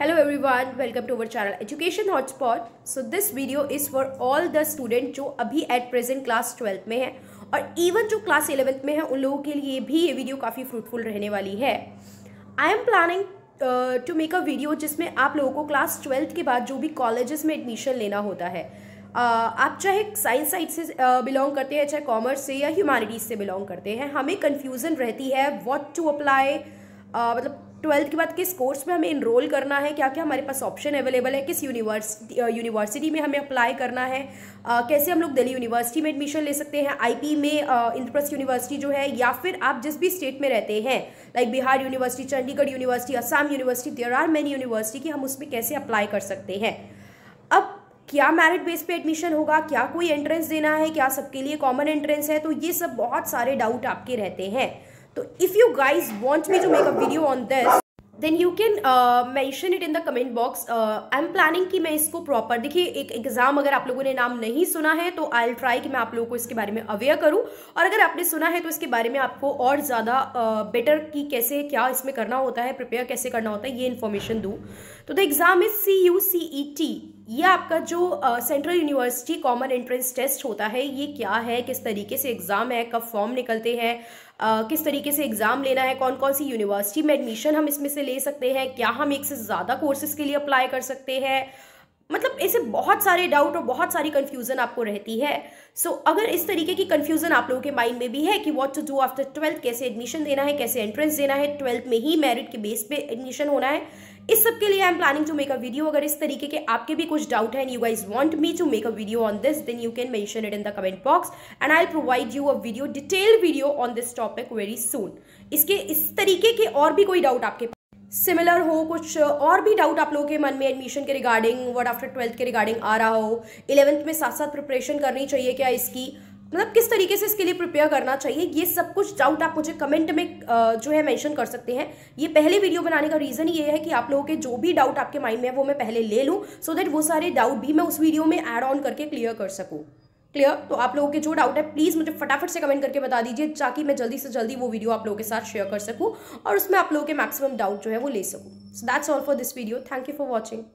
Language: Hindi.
hello everyone welcome to our channel Education Hotspot so this video is for all the student जो अभी एट प्रेजेंट क्लास ट्वेल्थ में है और इवन जो क्लास इलेवेंथ में है उन लोगों के लिए भी ये वीडियो काफ़ी फ्रूटफुल रहने वाली है I am planning to make a video जिसमें आप लोगों को क्लास ट्वेल्थ के बाद जो भी कॉलेजेस में एडमिशन लेना होता है uh, आप चाहे साइंस साइड से बिलोंग uh, करते हैं चाहे कॉमर्स से या ह्यूमैनिटीज़ से बिलोंग करते हैं हमें कन्फ्यूज़न रहती है वॉट टू अप्लाई मतलब ट्वेल्थ के बाद किस कोर्स में हमें इनरोल करना है क्या क्या हमारे पास ऑप्शन अवेलेबल है किस यूनिवर्स यूनिवर्सिटी में हमें अप्लाई करना है आ, कैसे हम लोग दिल्ली यूनिवर्सिटी में एडमिशन ले सकते हैं आईपी में इंद्रप्रस यूनिवर्सिटी जो है या फिर आप जिस भी स्टेट में रहते हैं like Bihar university Chandigarh university Assam university there are many university की हम उसमें कैसे अप्लाई कर सकते हैं अब क्या मेरिट बेस पे एडमिशन होगा क्या कोई एंट्रेंस देना है क्या सबके लिए कॉमन एंट्रेंस है तो ये सब बहुत सारे डाउट आपके रहते हैं तो if you guys want me to make a video on this then you can mention it in the comment box I am planning कि मैं इसको प्रॉपर देखिए एक एग्ज़ाम अगर आप लोगों ने नाम नहीं सुना है तो आई ट्राई कि मैं आप लोगों को इसके बारे में अवेयर करूँ और अगर आपने सुना है तो इसके बारे में आपको और ज़्यादा बेटर uh, कि कैसे क्या इसमें करना होता है प्रिपेयर कैसे करना होता है ये इन्फॉर्मेशन दूँ तो the exam is C U C E T ये आपका जो central university common entrance test होता है ये क्या है किस तरीके से एग्ज़ाम है कब फॉर्म निकलते हैं Uh, किस तरीके से एग्ज़ाम लेना है कौन कौन सी यूनिवर्सिटी में एडमिशन हम इसमें से ले सकते हैं क्या हम एक से ज़्यादा कोर्सेज़ के लिए अप्लाई कर सकते हैं मतलब ऐसे बहुत सारे डाउट और बहुत सारी कन्फ्यूज़न आपको रहती है सो so, अगर इस तरीके की कन्फ्यूज़न आप लोगों के माइंड में भी है कि what to do after twelfth कैसे एडमिशन देना है कैसे एंट्रेंस देना है ट्वेल्थ में ही मेरिट के बेस पे एडमिशन होना है इस सब के लिए I am planning to make a video अगर इस तरीके के आपके भी कुछ डाउट है and you guys want me to make a video on this then you can mention it in the comment box and I provide you a video detail video on this topic very soon इसके इस तरीके के और भी कोई डाउट आपके सिमिलर हो कुछ और भी डाउट आप लोगों के मन में एडमिशन के रिगार्डिंग वर्ड आफ्टर ट्वेल्थ के रिगार्डिंग आ रहा हो इलेवेंथ में साथ साथ प्रिपरेशन करनी चाहिए क्या इसकी मतलब किस तरीके से इसके लिए प्रिपेयर करना चाहिए ये सब कुछ डाउट आप मुझे कमेंट में जो है मेंशन कर सकते हैं ये पहले वीडियो बनाने का रीज़न ये है कि आप लोगों के जो भी डाउट आपके माइंड में है वो मैं पहले ले लूँ सो so देट वो सारे डाउट भी मैं उस वीडियो में एड ऑन करके क्लियर कर सकूँ क्लियर तो आप लोगों के जो डाउट है प्लीज़ मुझे फटाफट से कमेंट करके बता दीजिए ताकि मैं जल्दी से जल्दी वो वीडियो आप लोगों के साथ शेयर कर सकूँ और उसमें आप लोगों के मैक्सिमम डाउट जो है वो ले सकूँ so that's all for this video thank you for watching